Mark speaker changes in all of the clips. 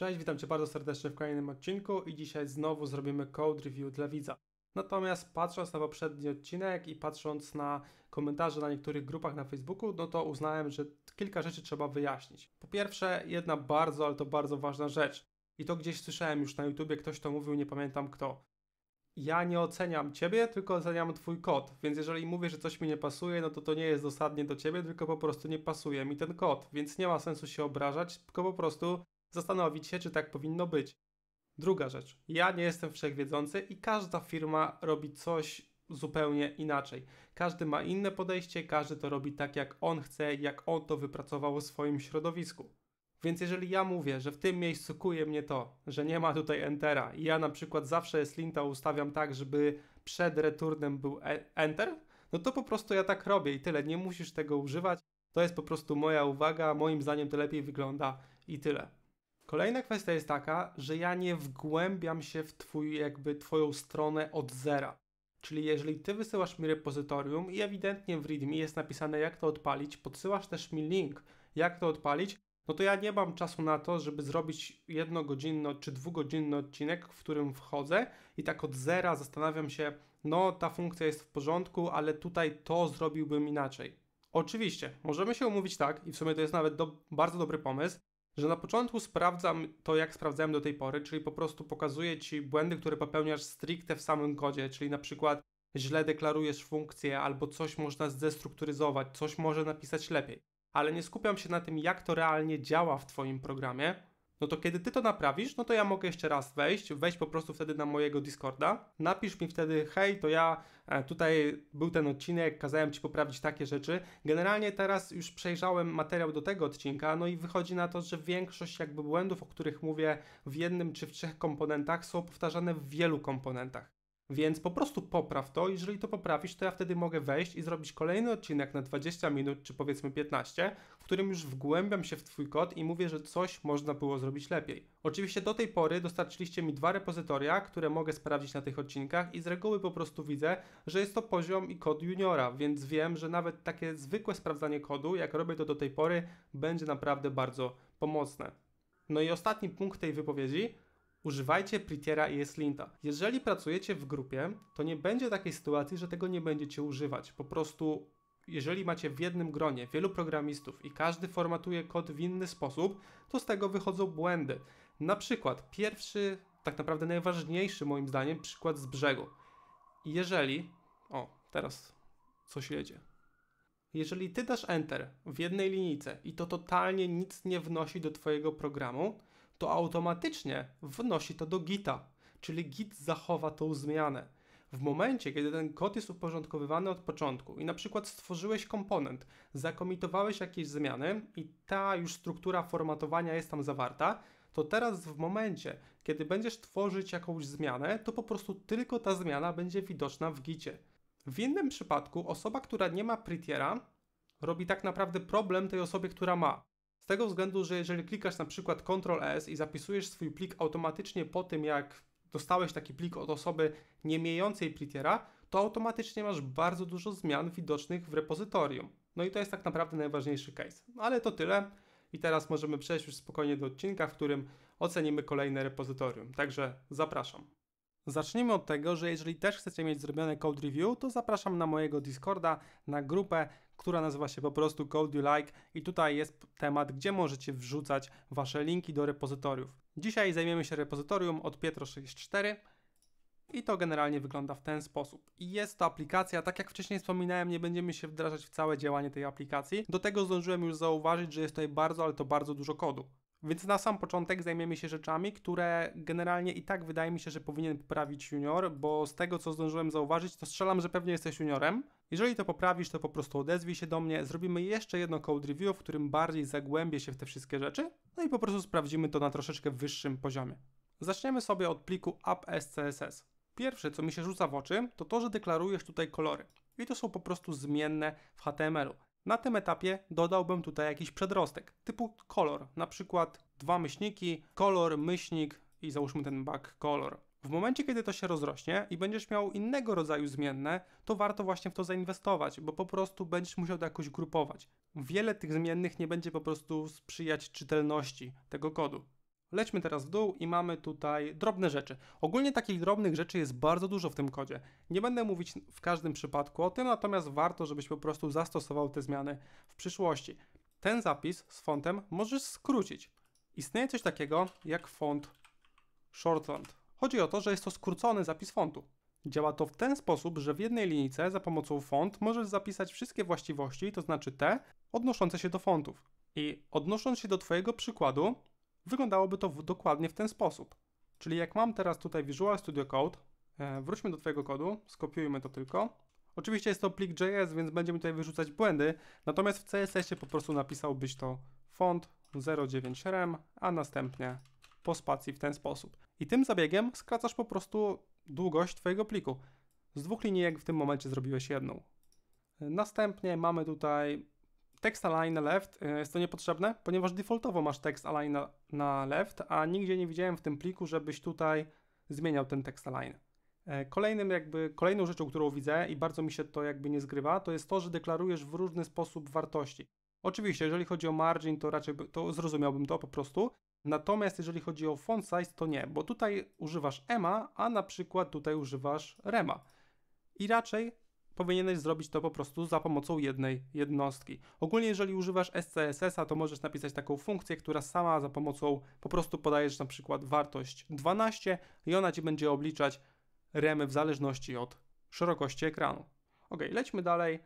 Speaker 1: Cześć, witam Cię bardzo serdecznie w kolejnym odcinku i dzisiaj znowu zrobimy code review dla widza. Natomiast patrząc na poprzedni odcinek i patrząc na komentarze na niektórych grupach na Facebooku, no to uznałem, że kilka rzeczy trzeba wyjaśnić. Po pierwsze, jedna bardzo, ale to bardzo ważna rzecz. I to gdzieś słyszałem już na YouTubie, ktoś to mówił, nie pamiętam kto. Ja nie oceniam Ciebie, tylko oceniam Twój kod, więc jeżeli mówię, że coś mi nie pasuje, no to to nie jest dosadnie do Ciebie, tylko po prostu nie pasuje mi ten kod, więc nie ma sensu się obrażać, tylko po prostu zastanowić się, czy tak powinno być. Druga rzecz, ja nie jestem wszechwiedzący i każda firma robi coś zupełnie inaczej. Każdy ma inne podejście, każdy to robi tak, jak on chce, jak on to wypracował w swoim środowisku. Więc jeżeli ja mówię, że w tym miejscu kuje mnie to, że nie ma tutaj entera i ja na przykład zawsze slinta ustawiam tak, żeby przed returnem był e, enter, no to po prostu ja tak robię i tyle, nie musisz tego używać. To jest po prostu moja uwaga, moim zdaniem to lepiej wygląda i tyle. Kolejna kwestia jest taka, że ja nie wgłębiam się w twój, jakby twoją stronę od zera. Czyli jeżeli ty wysyłasz mi repozytorium i ewidentnie w readme jest napisane jak to odpalić, podsyłasz też mi link jak to odpalić, no to ja nie mam czasu na to, żeby zrobić jednogodzinny czy dwugodzinny odcinek, w którym wchodzę i tak od zera zastanawiam się, no ta funkcja jest w porządku, ale tutaj to zrobiłbym inaczej. Oczywiście, możemy się umówić tak, i w sumie to jest nawet do, bardzo dobry pomysł, że na początku sprawdzam to, jak sprawdzałem do tej pory, czyli po prostu pokazuję Ci błędy, które popełniasz stricte w samym kodzie, czyli na przykład źle deklarujesz funkcję albo coś można zdestrukturyzować, coś może napisać lepiej. Ale nie skupiam się na tym, jak to realnie działa w Twoim programie, no to kiedy ty to naprawisz, no to ja mogę jeszcze raz wejść, wejść po prostu wtedy na mojego Discorda, napisz mi wtedy, hej, to ja e, tutaj był ten odcinek, kazałem ci poprawić takie rzeczy. Generalnie teraz już przejrzałem materiał do tego odcinka, no i wychodzi na to, że większość jakby błędów, o których mówię w jednym czy w trzech komponentach są powtarzane w wielu komponentach. Więc po prostu popraw to. Jeżeli to poprawisz, to ja wtedy mogę wejść i zrobić kolejny odcinek na 20 minut, czy powiedzmy 15, w którym już wgłębiam się w Twój kod i mówię, że coś można było zrobić lepiej. Oczywiście do tej pory dostarczyliście mi dwa repozytoria, które mogę sprawdzić na tych odcinkach i z reguły po prostu widzę, że jest to poziom i kod juniora, więc wiem, że nawet takie zwykłe sprawdzanie kodu, jak robię to do tej pory, będzie naprawdę bardzo pomocne. No i ostatni punkt tej wypowiedzi Używajcie Prettiera i Eslinta. Jeżeli pracujecie w grupie, to nie będzie takiej sytuacji, że tego nie będziecie używać. Po prostu jeżeli macie w jednym gronie wielu programistów i każdy formatuje kod w inny sposób, to z tego wychodzą błędy. Na przykład pierwszy, tak naprawdę najważniejszy moim zdaniem, przykład z brzegu. Jeżeli, o, teraz coś jedzie. Jeżeli ty dasz Enter w jednej linijce i to totalnie nic nie wnosi do twojego programu, to automatycznie wnosi to do Gita, czyli Git zachowa tą zmianę. W momencie, kiedy ten kod jest uporządkowywany od początku i na przykład stworzyłeś komponent, zakomitowałeś jakieś zmiany i ta już struktura formatowania jest tam zawarta, to teraz w momencie, kiedy będziesz tworzyć jakąś zmianę, to po prostu tylko ta zmiana będzie widoczna w gicie. W innym przypadku osoba, która nie ma prytiera, robi tak naprawdę problem tej osobie, która ma tego względu, że jeżeli klikasz na przykład Ctrl-S i zapisujesz swój plik automatycznie po tym, jak dostałeś taki plik od osoby nie miejącej plitiera, to automatycznie masz bardzo dużo zmian widocznych w repozytorium. No i to jest tak naprawdę najważniejszy case. No ale to tyle. I teraz możemy przejść już spokojnie do odcinka, w którym ocenimy kolejne repozytorium. Także zapraszam. Zacznijmy od tego, że jeżeli też chcecie mieć zrobione code review, to zapraszam na mojego Discorda, na grupę, która nazywa się po prostu Code You Like i tutaj jest temat, gdzie możecie wrzucać wasze linki do repozytoriów. Dzisiaj zajmiemy się repozytorium od Pietro64 i to generalnie wygląda w ten sposób. I jest to aplikacja, tak jak wcześniej wspominałem, nie będziemy się wdrażać w całe działanie tej aplikacji. Do tego zdążyłem już zauważyć, że jest tutaj bardzo, ale to bardzo dużo kodu. Więc na sam początek zajmiemy się rzeczami, które generalnie i tak wydaje mi się, że powinien poprawić junior, bo z tego co zdążyłem zauważyć, to strzelam, że pewnie jesteś juniorem. Jeżeli to poprawisz, to po prostu odezwij się do mnie, zrobimy jeszcze jedno code review, w którym bardziej zagłębię się w te wszystkie rzeczy, no i po prostu sprawdzimy to na troszeczkę wyższym poziomie. Zaczniemy sobie od pliku app.scss. Pierwsze, co mi się rzuca w oczy, to to, że deklarujesz tutaj kolory. I to są po prostu zmienne w HTML-u. Na tym etapie dodałbym tutaj jakiś przedrostek typu kolor, na przykład dwa myślniki, kolor, myślnik i załóżmy ten back color. W momencie, kiedy to się rozrośnie i będziesz miał innego rodzaju zmienne, to warto właśnie w to zainwestować, bo po prostu będziesz musiał to jakoś grupować. Wiele tych zmiennych nie będzie po prostu sprzyjać czytelności tego kodu. Lećmy teraz w dół i mamy tutaj drobne rzeczy. Ogólnie takich drobnych rzeczy jest bardzo dużo w tym kodzie. Nie będę mówić w każdym przypadku o tym, natomiast warto, żebyś po prostu zastosował te zmiany w przyszłości. Ten zapis z fontem możesz skrócić. Istnieje coś takiego jak font shorthand. Chodzi o to, że jest to skrócony zapis fontu. Działa to w ten sposób, że w jednej linijce za pomocą font możesz zapisać wszystkie właściwości, to znaczy te odnoszące się do fontów. I odnosząc się do Twojego przykładu, Wyglądałoby to w, dokładnie w ten sposób. Czyli jak mam teraz tutaj Visual Studio Code, e, wróćmy do Twojego kodu, skopiujmy to tylko, Oczywiście jest to plik JS, więc będzie mi tutaj wyrzucać błędy, natomiast w css po prostu napisałbyś to font 09 rem, a następnie po spacji w ten sposób. I tym zabiegiem skracasz po prostu długość Twojego pliku. Z dwóch linijek w tym momencie zrobiłeś jedną. E, następnie mamy tutaj Text align left y, jest to niepotrzebne, ponieważ defaultowo masz text align na, na left, a nigdzie nie widziałem w tym pliku, żebyś tutaj zmieniał ten text align. E, kolejnym jakby, kolejną rzeczą, którą widzę i bardzo mi się to jakby nie zgrywa, to jest to, że deklarujesz w różny sposób wartości. Oczywiście, jeżeli chodzi o margin, to raczej to zrozumiałbym to po prostu. Natomiast jeżeli chodzi o font size, to nie, bo tutaj używasz EMA, a na przykład tutaj używasz REMA. I raczej powinieneś zrobić to po prostu za pomocą jednej jednostki. Ogólnie jeżeli używasz SCSS-a, to możesz napisać taką funkcję, która sama za pomocą po prostu podajesz na przykład wartość 12 i ona ci będzie obliczać remy w zależności od szerokości ekranu. Ok, lećmy dalej.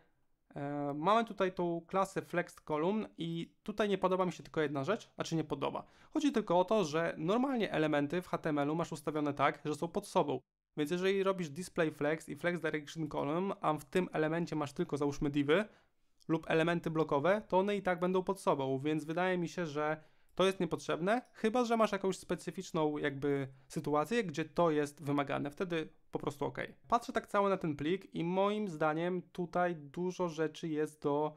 Speaker 1: E, mamy tutaj tą klasę Flex Column i tutaj nie podoba mi się tylko jedna rzecz, a czy nie podoba. Chodzi tylko o to, że normalnie elementy w HTML-u masz ustawione tak, że są pod sobą. Więc jeżeli robisz display flex i flex direction column, a w tym elemencie masz tylko załóżmy divy lub elementy blokowe, to one i tak będą pod sobą, więc wydaje mi się, że to jest niepotrzebne, chyba że masz jakąś specyficzną jakby sytuację, gdzie to jest wymagane, wtedy po prostu ok. Patrzę tak cały na ten plik i moim zdaniem tutaj dużo rzeczy jest do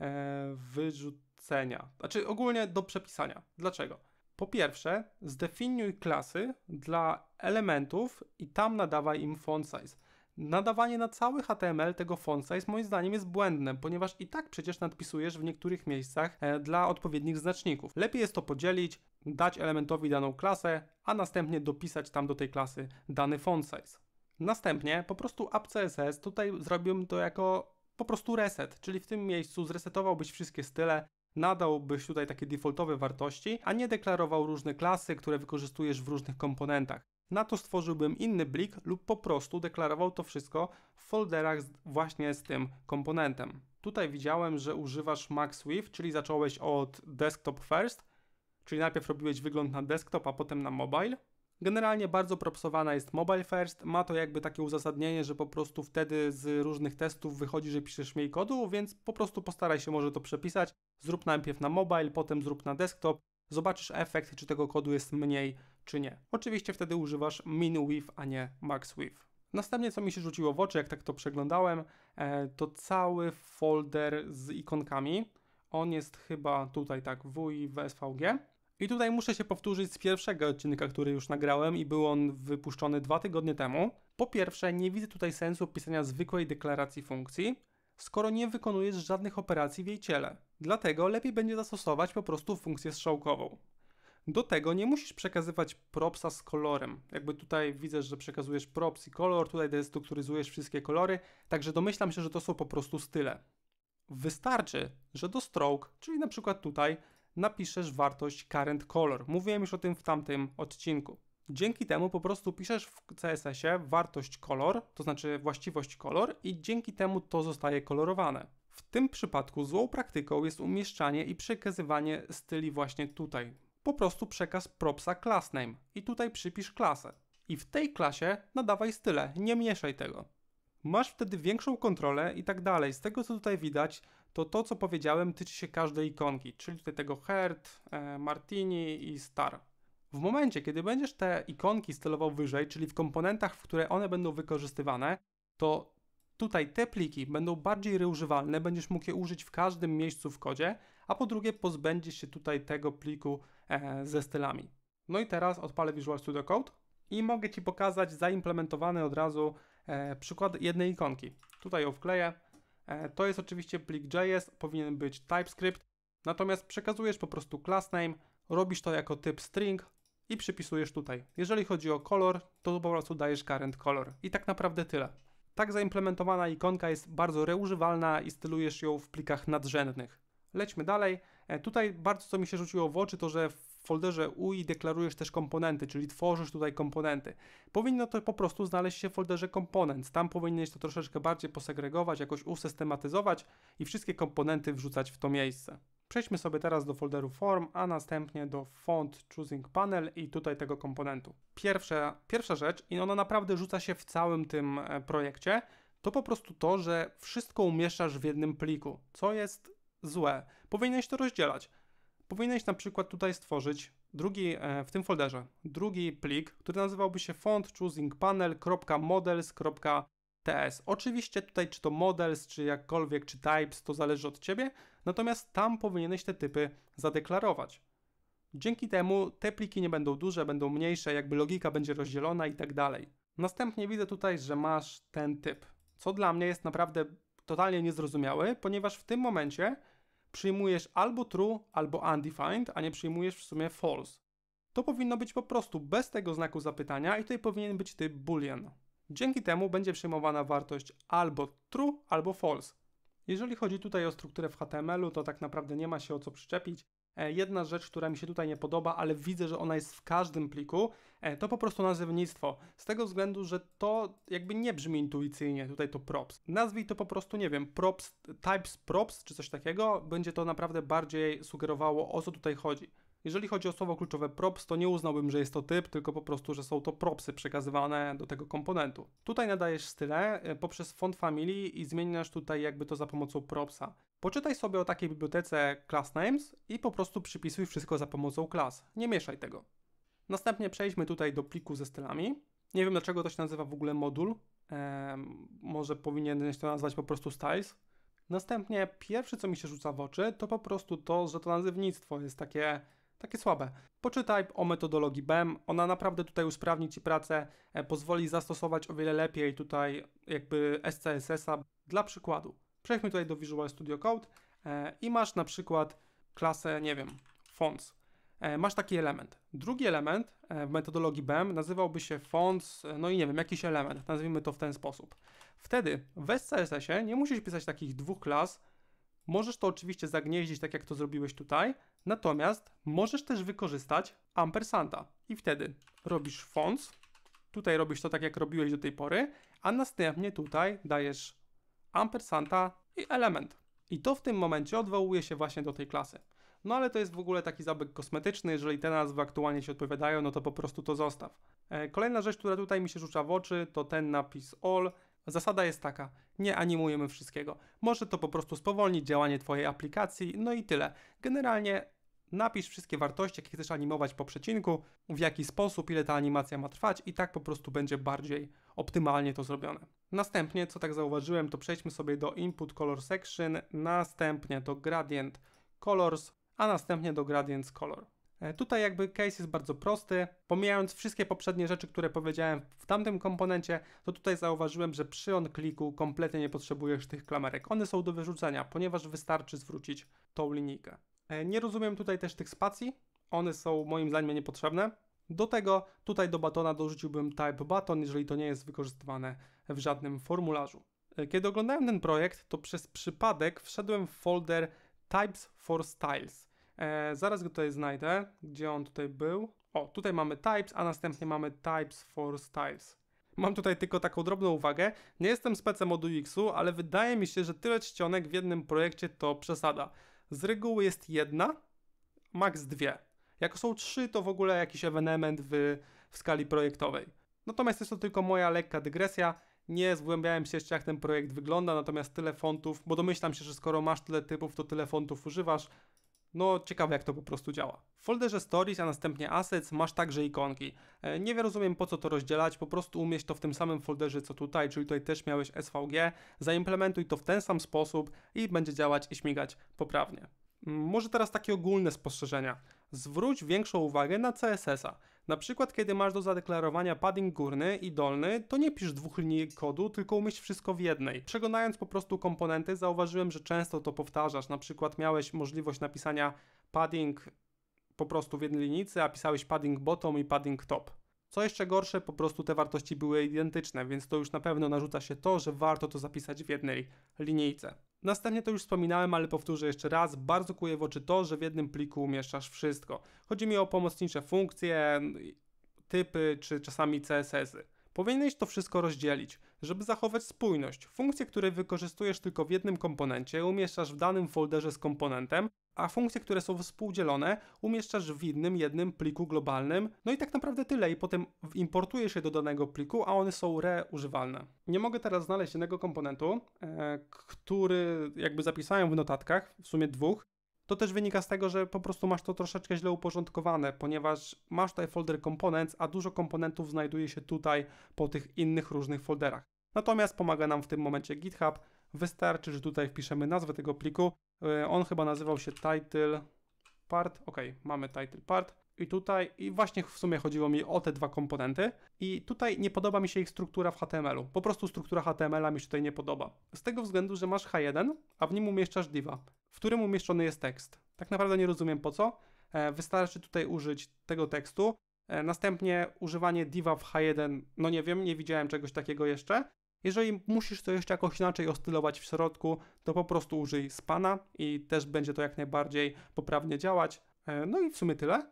Speaker 1: e, wyrzucenia, znaczy ogólnie do przepisania. Dlaczego? Po pierwsze, zdefiniuj klasy dla elementów i tam nadawaj im font size. Nadawanie na cały HTML tego font size moim zdaniem jest błędne, ponieważ i tak przecież nadpisujesz w niektórych miejscach e, dla odpowiednich znaczników. Lepiej jest to podzielić, dać elementowi daną klasę, a następnie dopisać tam do tej klasy dany font size. Następnie po prostu app.css, tutaj zrobiłbym to jako po prostu reset, czyli w tym miejscu zresetowałbyś wszystkie style, nadałbyś tutaj takie defaultowe wartości, a nie deklarował różne klasy, które wykorzystujesz w różnych komponentach. Na to stworzyłbym inny blik lub po prostu deklarował to wszystko w folderach właśnie z tym komponentem. Tutaj widziałem, że używasz Swift, czyli zacząłeś od desktop first, czyli najpierw robiłeś wygląd na desktop, a potem na mobile. Generalnie bardzo propsowana jest mobile first, ma to jakby takie uzasadnienie, że po prostu wtedy z różnych testów wychodzi, że piszesz mniej kodu, więc po prostu postaraj się może to przepisać, Zrób najpierw na mobile, potem zrób na desktop. Zobaczysz efekt, czy tego kodu jest mniej, czy nie. Oczywiście wtedy używasz min a nie max Następnie, co mi się rzuciło w oczy, jak tak to przeglądałem, e, to cały folder z ikonkami. On jest chyba tutaj tak, SVG. I tutaj muszę się powtórzyć z pierwszego odcinka, który już nagrałem i był on wypuszczony dwa tygodnie temu. Po pierwsze, nie widzę tutaj sensu pisania zwykłej deklaracji funkcji, skoro nie wykonujesz żadnych operacji w jej ciele. Dlatego lepiej będzie zastosować po prostu funkcję strzałkową. Do tego nie musisz przekazywać propsa z kolorem. Jakby tutaj widzę, że przekazujesz props i kolor, tutaj destrukturyzujesz wszystkie kolory, także domyślam się, że to są po prostu style. Wystarczy, że do stroke, czyli na przykład tutaj, napiszesz wartość current color. Mówiłem już o tym w tamtym odcinku. Dzięki temu po prostu piszesz w CSS-ie wartość kolor, to znaczy właściwość kolor i dzięki temu to zostaje kolorowane. W tym przypadku złą praktyką jest umieszczanie i przekazywanie styli właśnie tutaj. Po prostu przekaz propsa class name i tutaj przypisz klasę. I w tej klasie nadawaj style, nie mieszaj tego. Masz wtedy większą kontrolę i tak dalej. Z tego co tutaj widać, to to co powiedziałem tyczy się każdej ikonki, czyli tutaj tego Hert, e, Martini i Star. W momencie, kiedy będziesz te ikonki stylował wyżej, czyli w komponentach, w które one będą wykorzystywane, to tutaj te pliki będą bardziej reużywalne, będziesz mógł je użyć w każdym miejscu w kodzie, a po drugie pozbędziesz się tutaj tego pliku e, ze stylami. No i teraz odpalę Visual Studio Code i mogę Ci pokazać zaimplementowany od razu e, przykład jednej ikonki. Tutaj ją wkleję. E, to jest oczywiście plik JS, powinien być TypeScript, natomiast przekazujesz po prostu class name, robisz to jako typ string, i przypisujesz tutaj. Jeżeli chodzi o kolor, to po prostu dajesz current color i tak naprawdę tyle. Tak zaimplementowana ikonka jest bardzo reużywalna i stylujesz ją w plikach nadrzędnych. Lećmy dalej. E, tutaj bardzo co mi się rzuciło w oczy to, że w folderze UI deklarujesz też komponenty, czyli tworzysz tutaj komponenty. Powinno to po prostu znaleźć się w folderze komponent. Tam powinieneś to troszeczkę bardziej posegregować, jakoś usystematyzować i wszystkie komponenty wrzucać w to miejsce. Przejdźmy sobie teraz do folderu form, a następnie do font choosing panel i tutaj tego komponentu. Pierwsza, pierwsza rzecz, i ona naprawdę rzuca się w całym tym e, projekcie, to po prostu to, że wszystko umieszczasz w jednym pliku, co jest złe. Powinieneś to rozdzielać. Powinieneś na przykład tutaj stworzyć drugi, e, w tym folderze, drugi plik, który nazywałby się font choosing panel.models.com TS. Oczywiście tutaj czy to models, czy jakkolwiek, czy types, to zależy od Ciebie, natomiast tam powinieneś te typy zadeklarować. Dzięki temu te pliki nie będą duże, będą mniejsze, jakby logika będzie rozdzielona i tak dalej. Następnie widzę tutaj, że masz ten typ, co dla mnie jest naprawdę totalnie niezrozumiałe, ponieważ w tym momencie przyjmujesz albo true, albo undefined, a nie przyjmujesz w sumie false. To powinno być po prostu bez tego znaku zapytania i tutaj powinien być typ boolean. Dzięki temu będzie przyjmowana wartość albo true, albo false. Jeżeli chodzi tutaj o strukturę w HTML-u, to tak naprawdę nie ma się o co przyczepić. E, jedna rzecz, która mi się tutaj nie podoba, ale widzę, że ona jest w każdym pliku, e, to po prostu nazewnictwo. Z tego względu, że to jakby nie brzmi intuicyjnie, tutaj to props. Nazwij to po prostu, nie wiem, props, types props czy coś takiego, będzie to naprawdę bardziej sugerowało o co tutaj chodzi. Jeżeli chodzi o słowo kluczowe props, to nie uznałbym, że jest to typ, tylko po prostu, że są to propsy przekazywane do tego komponentu. Tutaj nadajesz style e, poprzez font family i zmieniasz tutaj jakby to za pomocą propsa. Poczytaj sobie o takiej bibliotece class names i po prostu przypisuj wszystko za pomocą class. Nie mieszaj tego. Następnie przejdźmy tutaj do pliku ze stylami. Nie wiem dlaczego to się nazywa w ogóle modul. Eee, może powinieneś to nazwać po prostu styles. Następnie pierwsze co mi się rzuca w oczy to po prostu to, że to nazewnictwo jest takie takie słabe. Poczytaj o metodologii BEM. Ona naprawdę tutaj usprawni Ci pracę, e, pozwoli zastosować o wiele lepiej tutaj jakby SCSS-a. Dla przykładu, przejdźmy tutaj do Visual Studio Code e, i masz na przykład klasę, nie wiem, fonts. E, masz taki element. Drugi element w metodologii BEM nazywałby się fonts, no i nie wiem, jakiś element, nazwijmy to w ten sposób. Wtedy w SCSS-ie nie musisz pisać takich dwóch klas, Możesz to oczywiście zagnieździć, tak jak to zrobiłeś tutaj, natomiast możesz też wykorzystać ampersanta. I wtedy robisz fonts, tutaj robisz to tak, jak robiłeś do tej pory, a następnie tutaj dajesz ampersanta i element. I to w tym momencie odwołuje się właśnie do tej klasy. No ale to jest w ogóle taki zabieg kosmetyczny, jeżeli te nazwy aktualnie się odpowiadają, no to po prostu to zostaw. E, kolejna rzecz, która tutaj mi się rzuca w oczy, to ten napis all. Zasada jest taka: nie animujemy wszystkiego. Może to po prostu spowolnić działanie Twojej aplikacji, no i tyle. Generalnie napisz wszystkie wartości, jakie chcesz animować po przecinku, w jaki sposób, ile ta animacja ma trwać, i tak po prostu będzie bardziej optymalnie to zrobione. Następnie, co tak zauważyłem, to przejdźmy sobie do Input Color Section, następnie do Gradient Colors, a następnie do Gradient Color. E, tutaj jakby case jest bardzo prosty. Pomijając wszystkie poprzednie rzeczy, które powiedziałem w tamtym komponencie, to tutaj zauważyłem, że przy on kliku kompletnie nie potrzebujesz tych klamerek. One są do wyrzucenia, ponieważ wystarczy zwrócić tą linijkę. E, nie rozumiem tutaj też tych spacji. One są moim zdaniem niepotrzebne. Do tego tutaj do batona dorzuciłbym type button, jeżeli to nie jest wykorzystywane w żadnym formularzu. E, kiedy oglądałem ten projekt, to przez przypadek wszedłem w folder types for styles E, zaraz go tutaj znajdę, gdzie on tutaj był. O, tutaj mamy types, a następnie mamy types for styles. Mam tutaj tylko taką drobną uwagę. Nie jestem specem od UX-u, ale wydaje mi się, że tyle czcionek w jednym projekcie to przesada. Z reguły jest jedna, maks dwie. Jak są trzy, to w ogóle jakiś ewenement w, w skali projektowej. Natomiast jest to tylko moja lekka dygresja. Nie zgłębiałem się jeszcze, jak ten projekt wygląda, natomiast tyle fontów, bo domyślam się, że skoro masz tyle typów, to tyle fontów używasz, no, ciekawe jak to po prostu działa. W folderze Stories, a następnie Assets masz także ikonki. E, nie wiem, rozumiem po co to rozdzielać, po prostu umieść to w tym samym folderze co tutaj, czyli tutaj też miałeś SVG, zaimplementuj to w ten sam sposób i będzie działać i śmigać poprawnie. Mm, może teraz takie ogólne spostrzeżenia zwróć większą uwagę na CSS-a. Na przykład, kiedy masz do zadeklarowania padding górny i dolny, to nie pisz dwóch linii kodu, tylko umieść wszystko w jednej. Przeglądając po prostu komponenty, zauważyłem, że często to powtarzasz. Na przykład miałeś możliwość napisania padding po prostu w jednej linijce, a pisałeś padding bottom i padding top. Co jeszcze gorsze, po prostu te wartości były identyczne, więc to już na pewno narzuca się to, że warto to zapisać w jednej linijce. Następnie to już wspominałem, ale powtórzę jeszcze raz, bardzo kuje w oczy to, że w jednym pliku umieszczasz wszystko. Chodzi mi o pomocnicze funkcje, typy czy czasami CSS-y. Powinieneś to wszystko rozdzielić, żeby zachować spójność. Funkcje, które wykorzystujesz tylko w jednym komponencie, umieszczasz w danym folderze z komponentem, a funkcje, które są współdzielone, umieszczasz w innym jednym pliku globalnym. No i tak naprawdę tyle i potem importujesz je do danego pliku, a one są reużywalne. Nie mogę teraz znaleźć innego komponentu, e, który jakby zapisałem w notatkach, w sumie dwóch, to też wynika z tego, że po prostu masz to troszeczkę źle uporządkowane, ponieważ masz tutaj folder components, a dużo komponentów znajduje się tutaj po tych innych różnych folderach. Natomiast pomaga nam w tym momencie GitHub. Wystarczy, że tutaj wpiszemy nazwę tego pliku. E, on chyba nazywał się title part. Ok, mamy title part. I tutaj, i właśnie w sumie chodziło mi o te dwa komponenty. I tutaj nie podoba mi się ich struktura w HTML-u. Po prostu struktura HTML-a mi się tutaj nie podoba. Z tego względu, że masz H1, a w nim umieszczasz diva w którym umieszczony jest tekst. Tak naprawdę nie rozumiem po co. E, wystarczy tutaj użyć tego tekstu. E, następnie używanie diva w H1, no nie wiem, nie widziałem czegoś takiego jeszcze. Jeżeli musisz to jeszcze jakoś inaczej ostylować w środku, to po prostu użyj spana i też będzie to jak najbardziej poprawnie działać. E, no i w sumie tyle.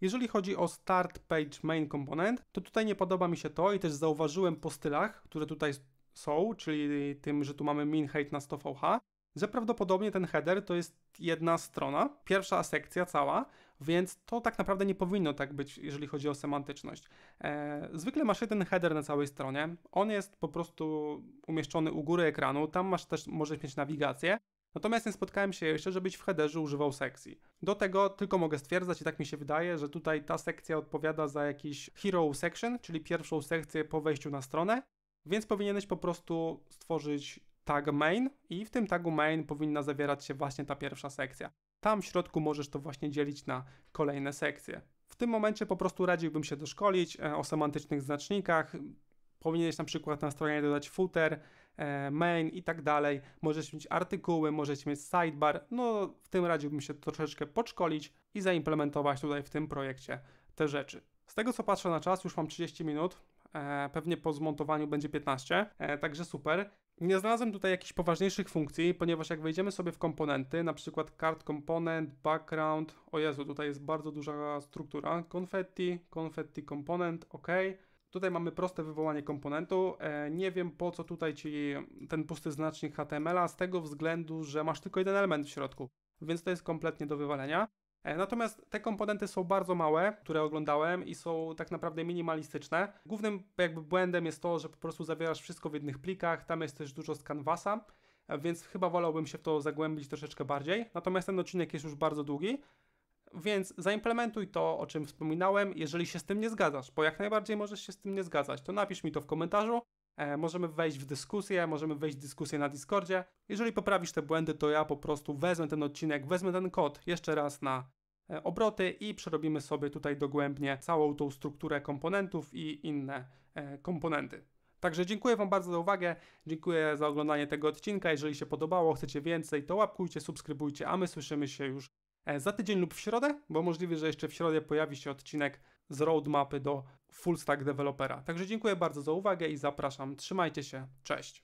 Speaker 1: Jeżeli chodzi o start page main komponent, to tutaj nie podoba mi się to i też zauważyłem po stylach, które tutaj są, czyli tym, że tu mamy min height na 100 VH, że prawdopodobnie ten header to jest jedna strona, pierwsza sekcja cała, więc to tak naprawdę nie powinno tak być, jeżeli chodzi o semantyczność. E, zwykle masz jeden header na całej stronie, on jest po prostu umieszczony u góry ekranu, tam masz też, możesz mieć nawigację, Natomiast nie spotkałem się jeszcze, żebyś w headerze używał sekcji. Do tego tylko mogę stwierdzać i tak mi się wydaje, że tutaj ta sekcja odpowiada za jakiś hero section, czyli pierwszą sekcję po wejściu na stronę, więc powinieneś po prostu stworzyć tag main i w tym tagu main powinna zawierać się właśnie ta pierwsza sekcja. Tam w środku możesz to właśnie dzielić na kolejne sekcje. W tym momencie po prostu radziłbym się doszkolić e, o semantycznych znacznikach. Powinieneś na przykład na stronie dodać footer, e, main i tak dalej. Możesz mieć artykuły, możesz mieć sidebar. No, w tym radziłbym się troszeczkę podszkolić i zaimplementować tutaj w tym projekcie te rzeczy. Z tego co patrzę na czas, już mam 30 minut. E, pewnie po zmontowaniu będzie 15, także super. Nie znalazłem tutaj jakichś poważniejszych funkcji, ponieważ jak wejdziemy sobie w komponenty, na przykład card component, background, o Jezu, tutaj jest bardzo duża struktura, confetti, confetti component, ok. Tutaj mamy proste wywołanie komponentu. E, nie wiem po co tutaj ci ten pusty znacznik HTML-a, z tego względu, że masz tylko jeden element w środku, więc to jest kompletnie do wywalenia. E, natomiast te komponenty są bardzo małe, które oglądałem i są tak naprawdę minimalistyczne. Głównym jakby błędem jest to, że po prostu zawierasz wszystko w jednych plikach, tam jest też dużo z kanwasa, e, więc chyba wolałbym się w to zagłębić troszeczkę bardziej. Natomiast ten odcinek jest już bardzo długi, więc zaimplementuj to, o czym wspominałem, jeżeli się z tym nie zgadzasz, bo jak najbardziej możesz się z tym nie zgadzać, to napisz mi to w komentarzu. E, możemy wejść w dyskusję, możemy wejść w dyskusję na Discordzie. Jeżeli poprawisz te błędy, to ja po prostu wezmę ten odcinek, wezmę ten kod jeszcze raz na E, obroty i przerobimy sobie tutaj dogłębnie całą tą strukturę komponentów i inne e, komponenty. Także dziękuję Wam bardzo za uwagę, dziękuję za oglądanie tego odcinka. Jeżeli się podobało, chcecie więcej, to łapkujcie, subskrybujcie, a my słyszymy się już e, za tydzień lub w środę, bo możliwe, że jeszcze w środę pojawi się odcinek z roadmapy do full stack dewelopera. Także dziękuję bardzo za uwagę i zapraszam. Trzymajcie się, cześć!